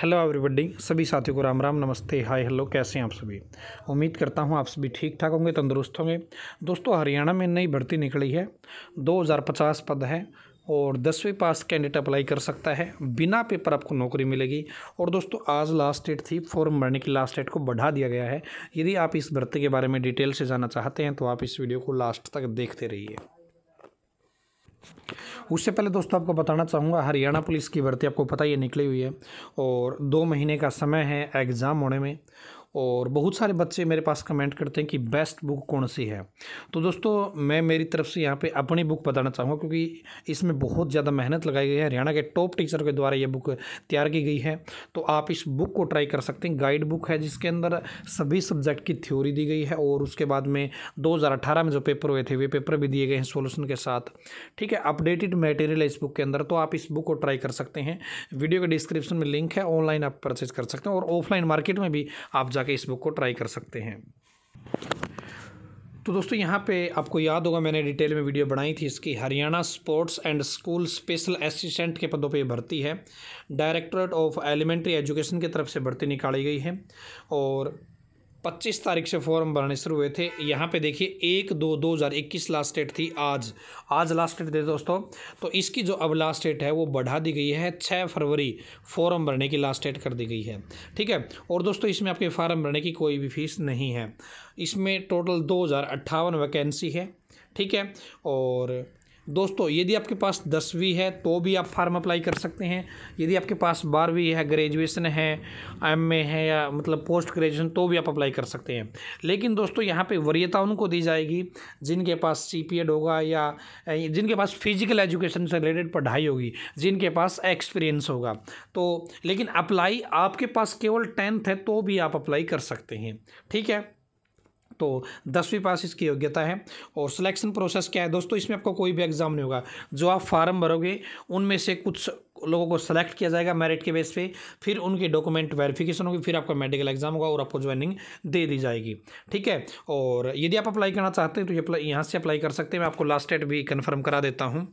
hello everybody सभी साथियों को राम राम नमस्ते हाय हेलो कैसे हैं आप सभी उम्मीद करता हूं आप सभी ठीक ठाक होंगे तंदुरुस्त होंगे दोस्तों हरियाणा में नई भर्ती निकली है 2050 पद है और दसवीं पास कैंडिडेट अप्लाई कर सकता है बिना पेपर आपको नौकरी मिलेगी और दोस्तों आज लास्ट डेट थी फॉर्म भरने की लास्ट डेट को बढ़ा दिया गया है यदि आप इस भर्ती के बारे में डिटेल से जानना चाहते हैं तो आप इस वीडियो को लास्ट तक देखते रहिए उससे पहले दोस्तों आपको बताना चाहूँगा हरियाणा पुलिस की भर्ती आपको पता ही निकली हुई है और दो महीने का समय है एग्ज़ाम होने में और बहुत सारे बच्चे मेरे पास कमेंट करते हैं कि बेस्ट बुक कौन सी है तो दोस्तों मैं मेरी तरफ से यहाँ पे अपनी बुक बताना चाहूँगा क्योंकि इसमें बहुत ज़्यादा मेहनत लगाई गई है हरियाणा के टॉप टीचर के द्वारा ये बुक तैयार की गई है तो आप इस बुक को ट्राई कर सकते हैं गाइड बुक है जिसके अंदर सभी सब्जेक्ट की थ्योरी दी गई है और उसके बाद में दो में जो पेपर हुए थे वे पेपर भी दिए गए हैं सोल्यूशन के साथ ठीक है अपडेटेड मटेरियल है इस बुक के अंदर तो आप इस बुक को ट्राई कर सकते हैं वीडियो के डिस्क्रिप्शन में लिंक है ऑनलाइन आप परचेज कर सकते हैं और ऑफलाइन मार्केट में भी आप जाके इस बुक को ट्राई कर सकते हैं तो दोस्तों यहाँ पे आपको याद होगा मैंने डिटेल में वीडियो बनाई थी इसकी Haryana sports and school special assistant के पदों पे भर्ती है डायरेक्टरेट ऑफ एलिमेंट्री एजुकेशन की तरफ से भर्ती निकाली गई है और पच्चीस तारीख से फॉर्म भरने शुरू हुए थे यहाँ पे देखिए एक दो दो हज़ार इक्कीस लास्ट डेट थी आज आज लास्ट डेट थे दोस्तों तो इसकी जो अब लास्ट डेट है वो बढ़ा दी गई है छः फरवरी फॉर्म भरने की लास्ट डेट कर दी गई है ठीक है और दोस्तों इसमें आपके फॉर्म भरने की कोई भी फीस नहीं है इसमें टोटल दो हज़ार अट्ठावन वैकेंसी है ठीक है और दोस्तों यदि आपके पास दसवीं है तो भी आप फार्म अप्लाई कर सकते हैं यदि आपके पास बारहवीं है ग्रेजुएशन है एम ए है या मतलब पोस्ट ग्रेजुएशन तो भी आप अप्लाई कर सकते हैं लेकिन दोस्तों यहाँ पे वरीयता उनको दी जाएगी जिनके पास सी पी एड होगा या जिनके पास फिजिकल एजुकेशन से रिलेटेड पढ़ाई होगी जिनके पास एक्सपीरियंस होगा तो लेकिन अप्लाई आपके पास केवल टेंथ है तो भी आप अप्लाई कर सकते हैं ठीक है तो दसवीं पास इसकी योग्यता है और सिलेक्शन प्रोसेस क्या है दोस्तों इसमें आपको कोई भी एग्ज़ाम नहीं होगा जो आप फार्म भरोगे उनमें से कुछ लोगों को सेलेक्ट किया जाएगा मेरिट के बेस पे फिर उनकी डॉक्यूमेंट वेरिफिकेशन होगी फिर आपका मेडिकल एग्जाम होगा और आपको ज्वाइनिंग दे दी जाएगी ठीक है और यदि आप अप्लाई करना चाहते हैं तो ये यहाँ से अप्लाई कर सकते हैं मैं आपको लास्ट डेट भी कन्फर्म करा देता हूँ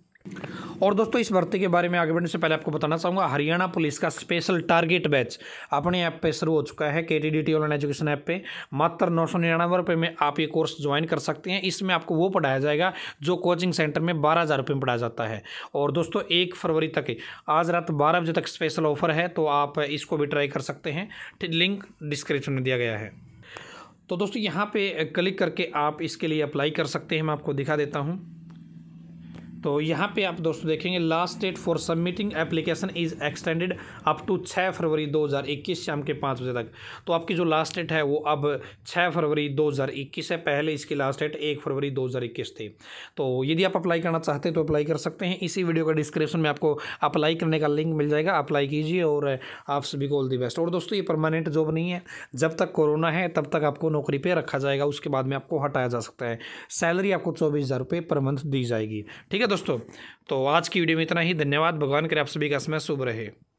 और दोस्तों इस भर्ती के बारे में आगे बढ़ने से पहले आपको बताना चाहूँगा हरियाणा पुलिस का स्पेशल टारगेट बैच अपने ऐप पे शुरू हो चुका है के टी ऑनलाइन एजुकेशन ऐप पे मात्र नौ सौ निन्यानवे रुपये में आप ये कोर्स ज्वाइन कर सकते हैं इसमें आपको वो पढ़ाया जाएगा जो कोचिंग सेंटर में बारह हज़ार रुपये में पढ़ाया जाता है और दोस्तों एक फरवरी तक आज रात बारह बजे तक स्पेशल ऑफर है तो आप इसको भी ट्राई कर सकते हैं लिंक डिस्क्रिप्शन में दिया गया है तो दोस्तों यहाँ पे क्लिक करके आप इसके लिए अप्लाई कर सकते हैं मैं आपको दिखा देता हूँ तो यहाँ पे आप दोस्तों देखेंगे last date for submitting application is extended up to छः फरवरी 2021 शाम के पाँच बजे तक तो आपकी जो लास्ट डेट है वो अब छः फरवरी 2021 है पहले इसकी लास्ट डेट एक फरवरी 2021 थी तो यदि आप अप्लाई करना चाहते हैं तो अप्लाई कर सकते हैं इसी वीडियो का डिस्क्रिप्शन में आपको अप्लाई करने का लिंक मिल जाएगा अप्लाई कीजिए और आप सभी को ऑल दी बेस्ट और दोस्तों ये परमानेंट जॉब नहीं है जब तक कोरोना है तब तक आपको नौकरी पर रखा जाएगा उसके बाद में आपको हटाया जा सकता है सैलरी आपको चौबीस हज़ार रुपये पर मंथ दी जाएगी ठीक है दोस्तों तो आज की वीडियो में इतना ही धन्यवाद भगवान करे आप सभी का समय शुभ रहे